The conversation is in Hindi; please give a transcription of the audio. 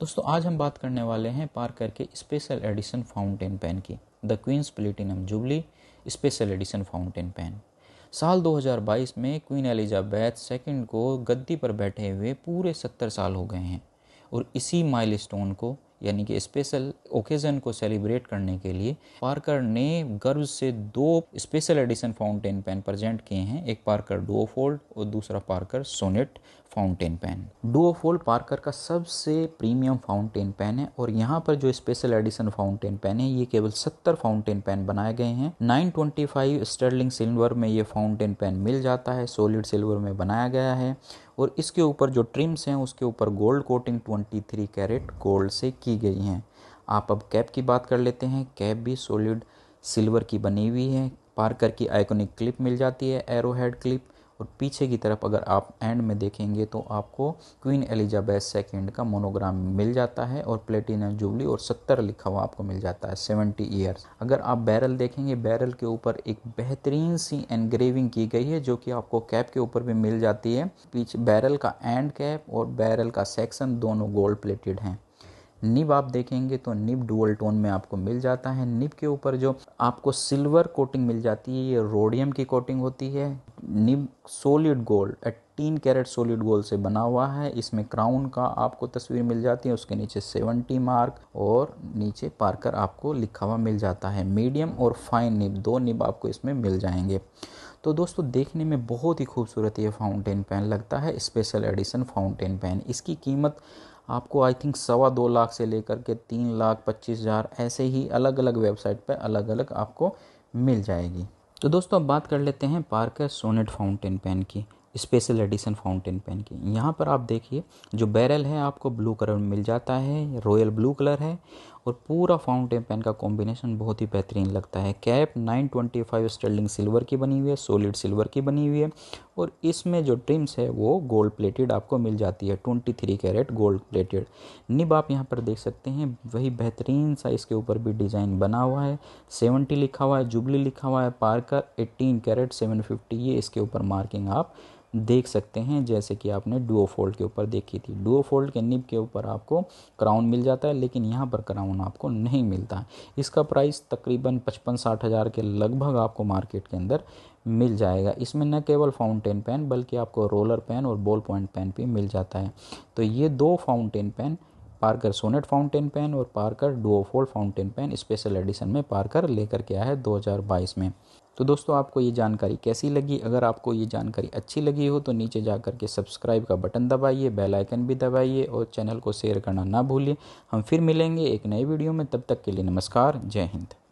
दोस्तों आज हम बात करने वाले हैं पार के स्पेशल एडिशन फाउंटेन पेन की the queen's platinum jubilee special edition fountain pen साल 2022 में क्वीन एलिजाबैथ सेकेंड को गद्दी पर बैठे हुए पूरे 70 साल हो गए हैं और इसी माइलस्टोन को यानी कि स्पेशल ओकेज़न को सेलिब्रेट करने के लिए पार्कर ने गर्व से दो special edition fountain pen present किए हैं एक पार्कर डुओ फोल्ड और दूसरा Parker Sonnet fountain pen Duofold Parker का सबसे प्रीमियम फाउंटेन पेन है और यहाँ पर जो स्पेशल एडिशन फाउंटेन पेन है ये केवल सत्तर फाउंटेन पेन बनाए गए हैं फाइव स्टर्लिंग सिल्वर में ये फाउंटेन पेन मिल जाता है सोलिड सिल्वर में बनाया गया है और इसके ऊपर जो ट्रिम्स हैं उसके ऊपर गोल्ड कोटिंग 23 कैरेट गोल्ड से की गई हैं आप अब कैप की बात कर लेते हैं कैप भी सॉलिड सिल्वर की बनी हुई है पार्कर की आइकॉनिक क्लिप मिल जाती है एरो हेड क्लिप और पीछे की तरफ अगर आप एंड में देखेंगे तो आपको क्वीन एलिजाबेथ सेकेंड का मोनोग्राम मिल जाता है और प्लेटिनम जुबली और सत्तर लिखा हुआ आपको मिल जाता है सेवेंटी ईयर्स अगर आप बैरल देखेंगे बैरल के ऊपर एक बेहतरीन सी एनग्रेविंग की गई है जो कि आपको कैप के ऊपर भी मिल जाती है पीछे बैरल का एंड कैप और बैरल का सेक्शन दोनों गोल्ड प्लेटेड हैं निब आप देखेंगे तो निब डुअल टोन में आपको मिल जाता है निब के ऊपर जो आपको सिल्वर कोटिंग मिल जाती है ये रोडियम की कोटिंग होती है nib solid gold eighteen carat solid gold से बना हुआ है इसमें क्राउन का आपको तस्वीर मिल जाती है उसके नीचे सेवेंटी मार्क और नीचे पार्कर आपको लिखा हुआ मिल जाता है मीडियम और फाइन निब दो निब आपको इसमें मिल जाएंगे तो दोस्तों देखने में बहुत ही खूबसूरत ये फाउंटेन पेन लगता है स्पेशल एडिशन फाउंटेन पेन इसकी कीमत आपको आई थिंक सवा दो लाख से लेकर के तीन लाख पच्चीस हज़ार ऐसे ही अलग अलग वेबसाइट पर अलग अलग आपको मिल जाएगी तो दोस्तों अब बात कर लेते हैं पार्कर सोनेट फाउंटेन पेन की स्पेशल एडिशन फाउंटेन पेन की यहाँ पर आप देखिए जो बैरल है आपको ब्लू कलर मिल जाता है रॉयल ब्लू कलर है और पूरा फाउंटेन पेन का कॉम्बिनेशन बहुत ही बेहतरीन लगता है कैप 925 स्टर्लिंग सिल्वर की बनी हुई है सॉलिड सिल्वर की बनी हुई है और इसमें जो ट्रिम्स है वो गोल्ड प्लेटेड आपको मिल जाती है 23 कैरेट गोल्ड प्लेटेड निब आप यहाँ पर देख सकते हैं वही बेहतरीन साइज़ के ऊपर भी डिज़ाइन बना हुआ है सेवेंटी लिखा हुआ है जुबली लिखा हुआ है पार्कर एट्टीन कैरेट सेवन ये इसके ऊपर मार्किंग आप देख सकते हैं जैसे कि आपने डुओ फोल्ड के ऊपर देखी थी डुओ फोल्ड के निब के ऊपर आपको क्राउन मिल जाता है लेकिन यहाँ पर क्राउन आपको नहीं मिलता है इसका प्राइस तकरीबन पचपन साठ हज़ार के लगभग आपको मार्केट के अंदर मिल जाएगा इसमें न केवल फाउंटेन पेन बल्कि आपको रोलर पेन और बॉल पॉइंट पेन भी मिल जाता है तो ये दो fountain pen Parker Sonnet fountain pen और Parker Duofold fountain pen special edition में पार्कर लेकर के आया है 2022 में तो दोस्तों आपको ये जानकारी कैसी लगी अगर आपको ये जानकारी अच्छी लगी हो तो नीचे जा कर के सब्सक्राइब का बटन दबाइए बेल आइकन भी दबाइए और चैनल को शेयर करना ना भूलिए हम फिर मिलेंगे एक नए वीडियो में तब तक के लिए नमस्कार जय हिंद